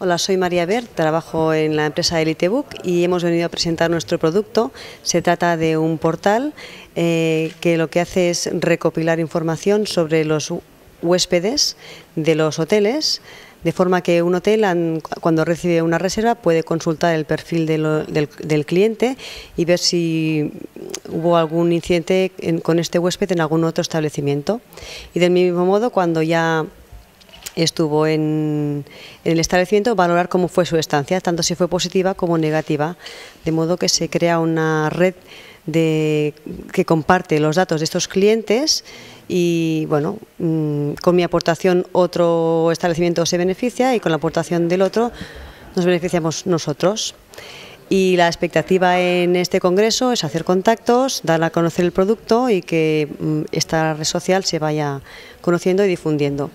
Hola, soy María Bert, trabajo en la empresa Elitebook y hemos venido a presentar nuestro producto. Se trata de un portal eh, que lo que hace es recopilar información sobre los huéspedes de los hoteles, de forma que un hotel cuando recibe una reserva puede consultar el perfil del, cliente y ver si hubo algún incidente con este huésped en algún otro establecimiento. Y del mismo modo, cuando ya estuvo en, el establecimiento valorar cómo fue su estancia, tanto si fue positiva como negativa, de modo que se crea una red que comparte los datos de estos clientes y bueno, mm, con mi aportación otro establecimiento se beneficia y con la aportación del otro nos beneficiamos nosotros. Y la expectativa en este congreso es hacer contactos, dar a conocer el producto y que mm, esta red social se vaya conociendo y difundiendo.